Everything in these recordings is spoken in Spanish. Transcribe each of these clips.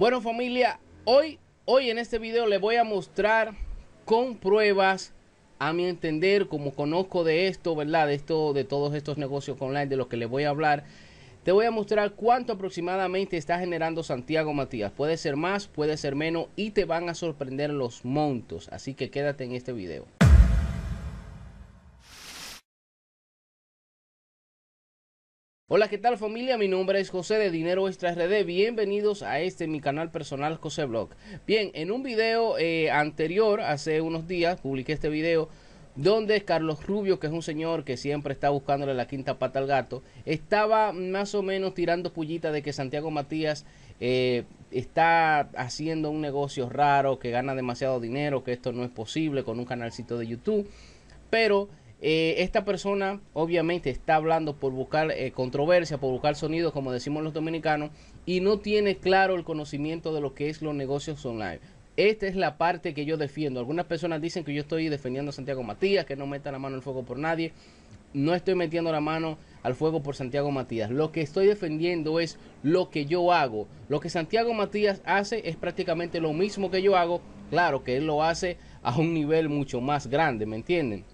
Bueno familia, hoy, hoy en este video les voy a mostrar con pruebas, a mi entender, como conozco de esto, ¿verdad? De esto, de todos estos negocios online, de los que les voy a hablar. Te voy a mostrar cuánto aproximadamente está generando Santiago Matías. Puede ser más, puede ser menos y te van a sorprender los montos. Así que quédate en este video. Hola, ¿qué tal familia? Mi nombre es José de Dinero Extra RD. Bienvenidos a este mi canal personal José Blog. Bien, en un video eh, anterior, hace unos días, publiqué este video donde Carlos Rubio, que es un señor que siempre está buscándole la quinta pata al gato, estaba más o menos tirando pullita de que Santiago Matías eh, está haciendo un negocio raro, que gana demasiado dinero, que esto no es posible con un canalcito de YouTube. Pero eh, esta persona obviamente está hablando por buscar eh, controversia, por buscar sonidos, como decimos los dominicanos, y no tiene claro el conocimiento de lo que es los negocios online. Esta es la parte que yo defiendo. Algunas personas dicen que yo estoy defendiendo a Santiago Matías, que no meta la mano al fuego por nadie. No estoy metiendo la mano al fuego por Santiago Matías. Lo que estoy defendiendo es lo que yo hago. Lo que Santiago Matías hace es prácticamente lo mismo que yo hago. Claro que él lo hace a un nivel mucho más grande, ¿me entienden?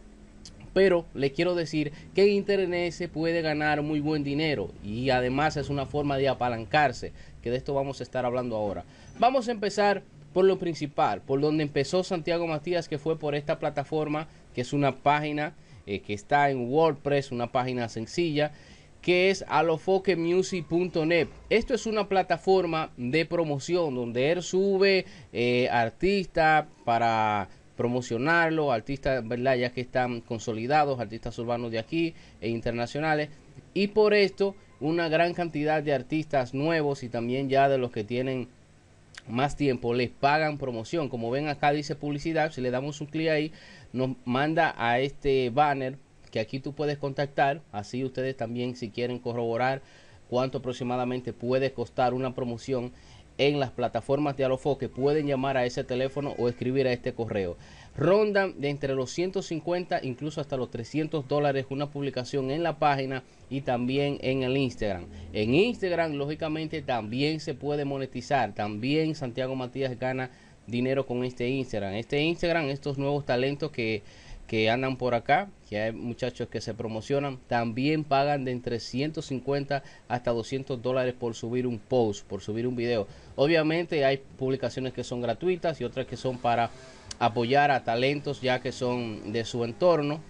pero le quiero decir que internet se puede ganar muy buen dinero y además es una forma de apalancarse, que de esto vamos a estar hablando ahora. Vamos a empezar por lo principal, por donde empezó Santiago Matías, que fue por esta plataforma, que es una página eh, que está en WordPress, una página sencilla que es alofoquemusic.net. Esto es una plataforma de promoción donde él sube eh, artistas para promocionarlo, artistas, ¿verdad? Ya que están consolidados, artistas urbanos de aquí e internacionales. Y por esto, una gran cantidad de artistas nuevos y también ya de los que tienen más tiempo les pagan promoción. Como ven acá dice publicidad, si le damos un clic ahí, nos manda a este banner que aquí tú puedes contactar. Así ustedes también si quieren corroborar cuánto aproximadamente puede costar una promoción en las plataformas de Alofo que pueden llamar a ese teléfono o escribir a este correo. Rondan de entre los 150 incluso hasta los 300 dólares una publicación en la página y también en el Instagram. En Instagram lógicamente también se puede monetizar. También Santiago Matías gana dinero con este Instagram. Este Instagram, estos nuevos talentos que que andan por acá, que hay muchachos que se promocionan, también pagan de entre 150 hasta 200 dólares por subir un post, por subir un video. Obviamente hay publicaciones que son gratuitas y otras que son para apoyar a talentos ya que son de su entorno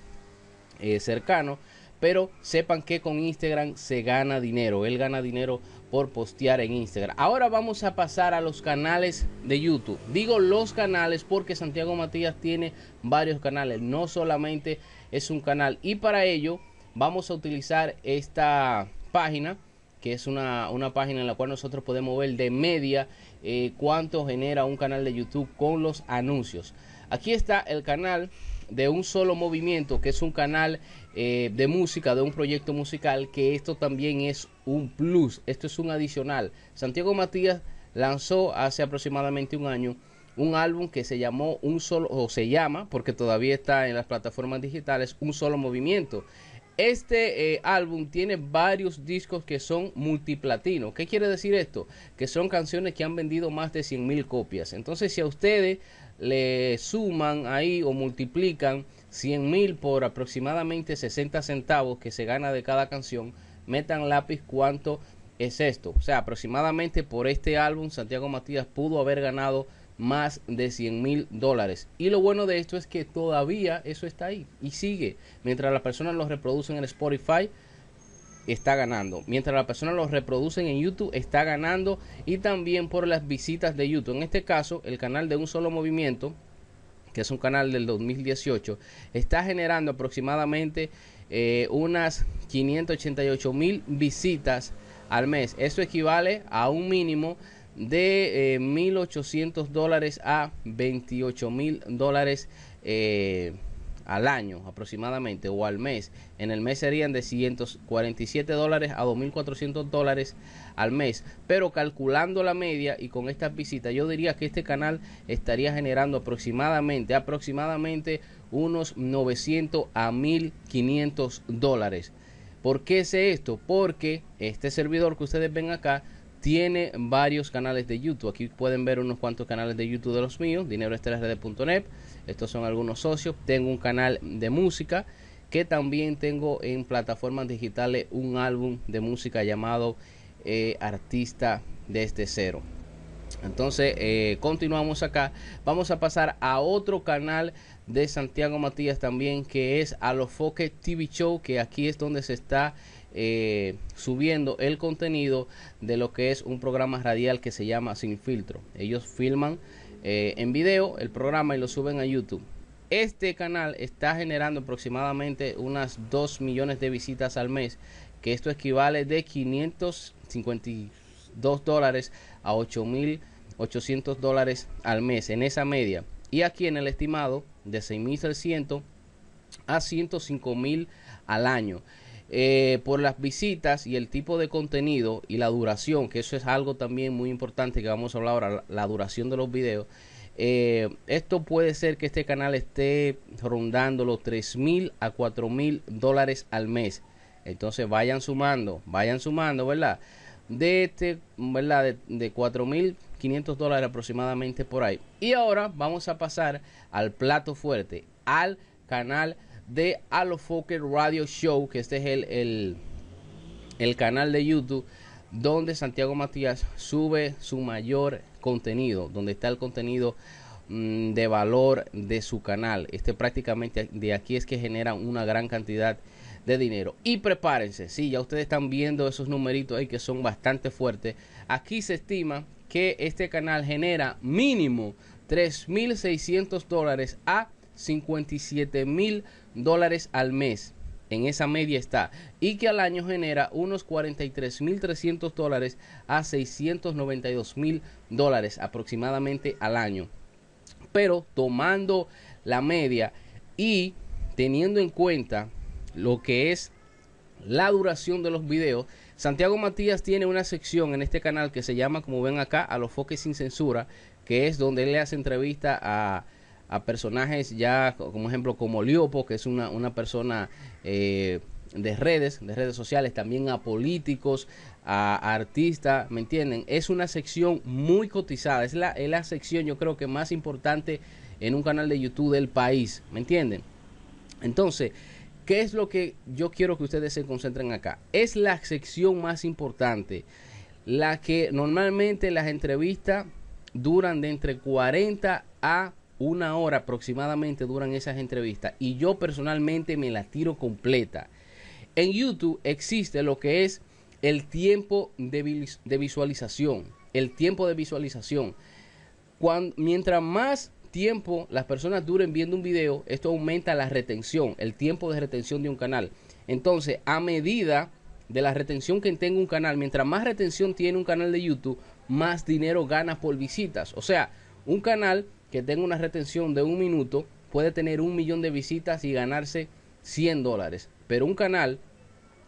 eh, cercano. Pero sepan que con Instagram se gana dinero. Él gana dinero por postear en Instagram. Ahora vamos a pasar a los canales de YouTube. Digo los canales porque Santiago Matías tiene varios canales, no solamente es un canal. Y para ello vamos a utilizar esta página que es una, página en la cual nosotros podemos ver de media eh, cuánto genera un canal de YouTube con los anuncios. Aquí está el canal de un solo movimiento, que es un canal eh, de música, de un proyecto musical, que esto también es un plus, esto es un adicional. Santiago Matías lanzó hace aproximadamente un año un álbum que se llamó un solo, o se llama, porque todavía está en las plataformas digitales, un solo movimiento. Este eh, álbum tiene varios discos que son multiplatino ¿Qué quiere decir esto? Que son canciones que han vendido más de 100.000 copias. Entonces, si a ustedes le suman ahí o multiplican 100 mil por aproximadamente 60 centavos que se gana de cada canción, metan lápiz cuánto es esto. O sea, aproximadamente por este álbum Santiago Matías pudo haber ganado más de 100 mil dólares. Y lo bueno de esto es que todavía eso está ahí y sigue. Mientras las personas lo reproducen en Spotify, está ganando. Mientras la persona lo reproducen en YouTube, está ganando. Y también por las visitas de YouTube. En este caso, el canal de un solo movimiento, que es un canal del 2018, está generando aproximadamente eh, unas 588 mil visitas al mes. Eso equivale a un mínimo de 1.800 eh, dólares a 28 mil dólares. Eh, al año aproximadamente o al mes, en el mes serían de 147 dólares a 2.400 dólares al mes, pero calculando la media y con estas visitas yo diría que este canal estaría generando aproximadamente, aproximadamente unos 900 a 1.500 dólares. ¿Por qué es esto? Porque este servidor que ustedes ven acá tiene varios canales de YouTube. Aquí pueden ver unos cuantos canales de YouTube de los míos, Dineroestrellasred.net. Estos son algunos socios. Tengo un canal de música que también tengo en plataformas digitales un álbum de música llamado eh, Artista desde cero. Entonces, eh, continuamos acá. Vamos a pasar a otro canal de Santiago Matías también, que es A los TV Show, que aquí es donde se está eh, subiendo el contenido de lo que es un programa radial que se llama Sin Filtro. Ellos filman eh, en video el programa y lo suben a YouTube. Este canal está generando aproximadamente unas 2 millones de visitas al mes, que esto equivale de 552 dólares a 8.800 dólares al mes, en esa media. Y aquí en el estimado de 6.600 a mil al año. Eh, por las visitas y el tipo de contenido y la duración, que eso es algo también muy importante que vamos a hablar ahora, la duración de los videos. Eh, esto puede ser que este canal esté rondando los 3 mil a 4 mil dólares al mes. Entonces vayan sumando, vayan sumando, ¿verdad? De este, ¿verdad? De, de 4 mil 500 dólares aproximadamente por ahí. Y ahora vamos a pasar al plato fuerte, al canal de Alofoker Radio Show, que este es el, el, canal de YouTube donde Santiago Matías sube su mayor contenido, donde está el contenido mm, de valor de su canal. Este prácticamente de aquí es que genera una gran cantidad de dinero. Y prepárense, si ya ustedes están viendo esos numeritos ahí que son bastante fuertes. Aquí se estima que este canal genera mínimo 3.600 dólares a 57 mil dólares al mes. En esa media está. Y que al año genera unos 43 mil 300 dólares a 692 mil dólares aproximadamente al año. Pero tomando la media y teniendo en cuenta lo que es la duración de los videos. Santiago Matías tiene una sección en este canal que se llama, como ven acá, a los foques sin censura, que es donde le hace entrevista a a personajes ya, como ejemplo, como Liopo, que es una, persona eh, de redes, de redes sociales, también a políticos, a, artistas, ¿me entienden? Es una sección muy cotizada, es la, es la sección yo creo que más importante en un canal de YouTube del país, ¿me entienden? Entonces, ¿qué es lo que yo quiero que ustedes se concentren acá? Es la sección más importante, la que normalmente las entrevistas duran de entre 40 a una hora aproximadamente duran esas entrevistas y yo personalmente me la tiro completa. En YouTube existe lo que es el tiempo de, visualización. El tiempo de visualización. mientras más tiempo las personas duren viendo un video, esto aumenta la retención, el tiempo de retención de un canal. Entonces, a medida de la retención que tenga un canal, mientras más retención tiene un canal de YouTube, más dinero gana por visitas. O sea, un canal que tenga una retención de un minuto puede tener un millón de visitas y ganarse 100 dólares. Pero un canal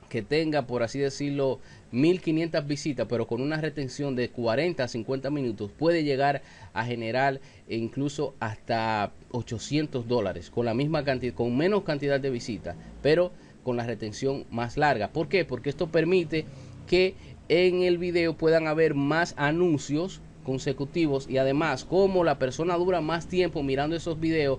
que tenga, por así decirlo, 1500 visitas, pero con una retención de 40 a 50 minutos, puede llegar a generar incluso hasta 800 dólares con la misma cantidad, con menos cantidad de visitas, pero con la retención más larga. ¿Por qué? Porque esto permite que en el video puedan haber más anuncios consecutivos y además como la persona dura más tiempo mirando esos videos,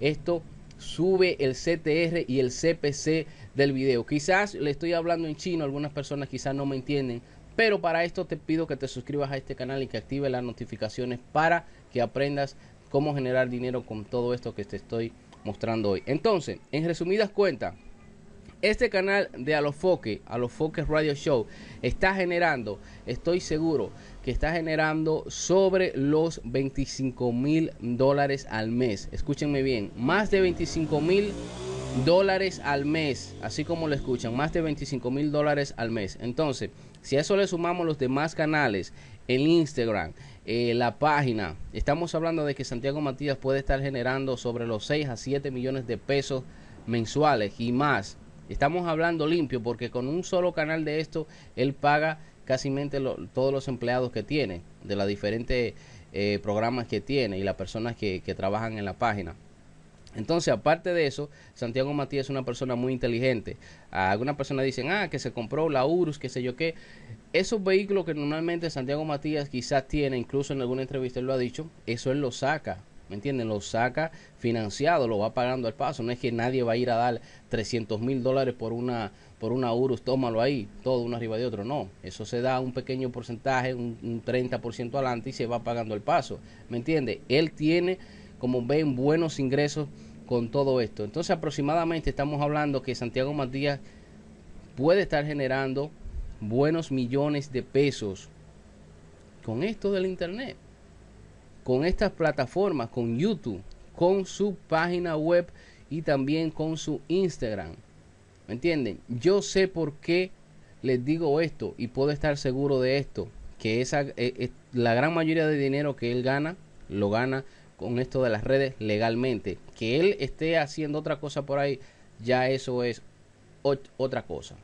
esto sube el CTR y el CPC del video. Quizás le estoy hablando en chino, algunas personas quizás no me entienden, pero para esto te pido que te suscribas a este canal y que active las notificaciones para que aprendas cómo generar dinero con todo esto que te estoy mostrando hoy. Entonces, en resumidas cuentas, este canal de Alofoque, Alofoque Radio Show, está generando, estoy seguro, que está generando sobre los 25 mil dólares al mes. Escúchenme bien, más de 25 mil dólares al mes, así como lo escuchan, más de 25 mil dólares al mes. Entonces, si a eso le sumamos los demás canales, el Instagram, eh, la página, estamos hablando de que Santiago Matías puede estar generando sobre los 6 a 7 millones de pesos mensuales y más Estamos hablando limpio porque con un solo canal de esto él paga casi todos los empleados que tiene, de los diferentes eh, programas que tiene y las personas que, trabajan en la página. Entonces, aparte de eso, Santiago Matías es una persona muy inteligente. Ah, algunas personas dicen, ah, que se compró la Urus, qué sé yo qué. Esos vehículos que normalmente Santiago Matías quizás tiene, incluso en alguna entrevista él lo ha dicho, eso él lo saca ¿me entienden? Lo saca financiado, lo va pagando al paso. No es que nadie va a ir a dar 300 mil dólares por una, por una URUS, tómalo ahí, todo uno arriba de otro. No, eso se da un pequeño porcentaje, un, 30% adelante y se va pagando al paso, ¿me entiende? Él tiene, como ven, buenos ingresos con todo esto. Entonces aproximadamente estamos hablando que Santiago Matías puede estar generando buenos millones de pesos con esto del Internet con estas plataformas, con YouTube, con su página web y también con su Instagram. ¿Me entienden? Yo sé por qué les digo esto y puedo estar seguro de esto, que esa, eh, eh, la gran mayoría de dinero que él gana, lo gana con esto de las redes legalmente. Que él esté haciendo otra cosa por ahí, ya eso es otra cosa.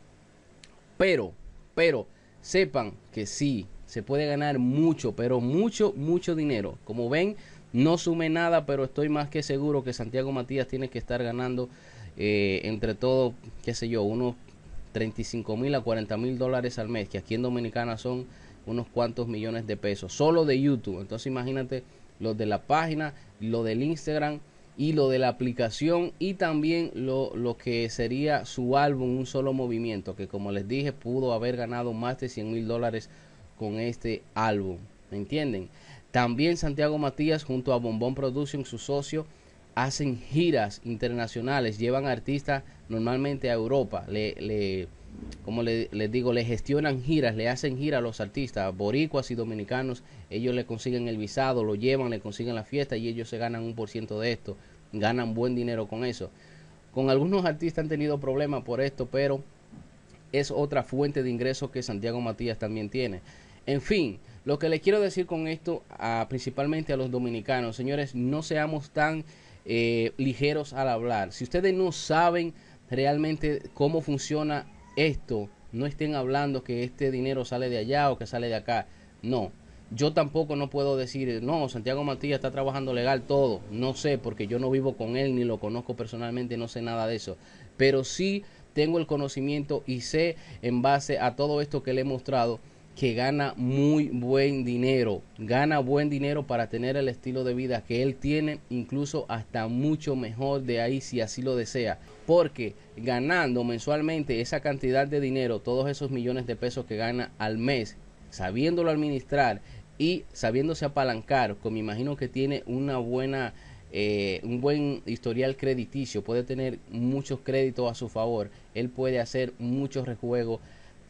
Pero, pero, sepan que sí, se puede ganar mucho, pero mucho, mucho dinero. Como ven, no sume nada, pero estoy más que seguro que Santiago Matías tiene que estar ganando eh, entre todo, qué sé yo, unos 35 mil a 40 mil dólares al mes, que aquí en Dominicana son unos cuantos millones de pesos, solo de YouTube. Entonces imagínate lo de la página, lo del Instagram y lo de la aplicación y también lo, lo que sería su álbum, un solo movimiento, que como les dije pudo haber ganado más de 100 mil dólares con este álbum. ¿Me entienden? También Santiago Matías junto a Bombón Production, su socio, hacen giras internacionales, llevan artistas normalmente a Europa, le, como le, les digo, le gestionan giras, le hacen giras a los artistas, boricuas y dominicanos, ellos le consiguen el visado, lo llevan, le consiguen la fiesta y ellos se ganan un por ciento de esto, ganan buen dinero con eso. Con algunos artistas han tenido problemas por esto, pero es otra fuente de ingresos que Santiago Matías también tiene. En fin, lo que le quiero decir con esto, a, principalmente a los dominicanos, señores, no seamos tan eh, ligeros al hablar. Si ustedes no saben realmente cómo funciona esto, no estén hablando que este dinero sale de allá o que sale de acá. No, yo tampoco no puedo decir, no, Santiago Matías está trabajando legal todo. No sé, porque yo no vivo con él ni lo conozco personalmente, no sé nada de eso. Pero sí tengo el conocimiento y sé en base a todo esto que le he mostrado que gana muy buen dinero. Gana buen dinero para tener el estilo de vida que él tiene, incluso hasta mucho mejor de ahí si así lo desea. Porque ganando mensualmente esa cantidad de dinero, todos esos millones de pesos que gana al mes, sabiéndolo administrar y sabiéndose apalancar, como me imagino que tiene una buena... Eh, un buen historial crediticio, puede tener muchos créditos a su favor, él puede hacer muchos rejuegos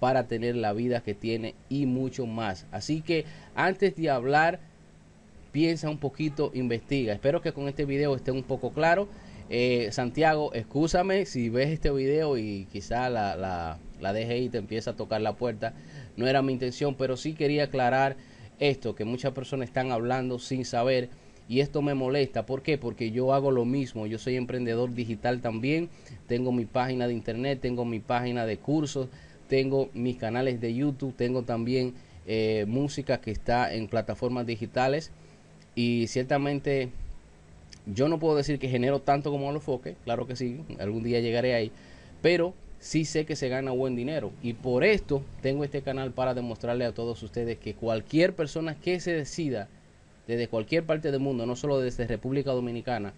para tener la vida que tiene y mucho más. Así que antes de hablar, piensa un poquito, investiga. Espero que con este video esté un poco claro. Eh, Santiago, escúchame si ves este video y quizá la, la, la te empieza a tocar la puerta. No era mi intención, pero sí quería aclarar esto, que muchas personas están hablando sin saber. Y esto me molesta, ¿por qué? Porque yo hago lo mismo, yo soy emprendedor digital también, tengo mi página de internet, tengo mi página de cursos, tengo mis canales de YouTube, tengo también eh, música que está en plataformas digitales y ciertamente yo no puedo decir que genero tanto como los enfoque claro que sí, algún día llegaré ahí, pero sí sé que se gana buen dinero y por esto tengo este canal para demostrarle a todos ustedes que cualquier persona que se decida desde cualquier parte del mundo, no solo desde República Dominicana,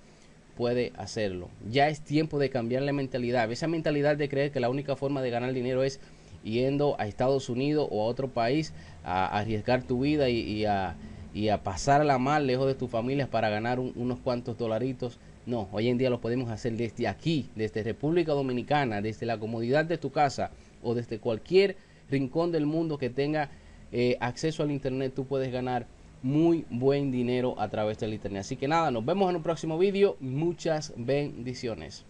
puede hacerlo. Ya es tiempo de cambiar la mentalidad, esa mentalidad de creer que la única forma de ganar dinero es yendo a Estados Unidos o a otro país a, arriesgar tu vida y, a, y, a, pasarla mal lejos de tu familia para ganar unos cuantos dolaritos. No, hoy en día lo podemos hacer desde aquí, desde República Dominicana, desde la comodidad de tu casa o desde cualquier rincón del mundo que tenga eh, acceso al Internet, tú puedes ganar muy buen dinero a través del Internet. Así que nada, nos vemos en un próximo vídeo. Muchas bendiciones.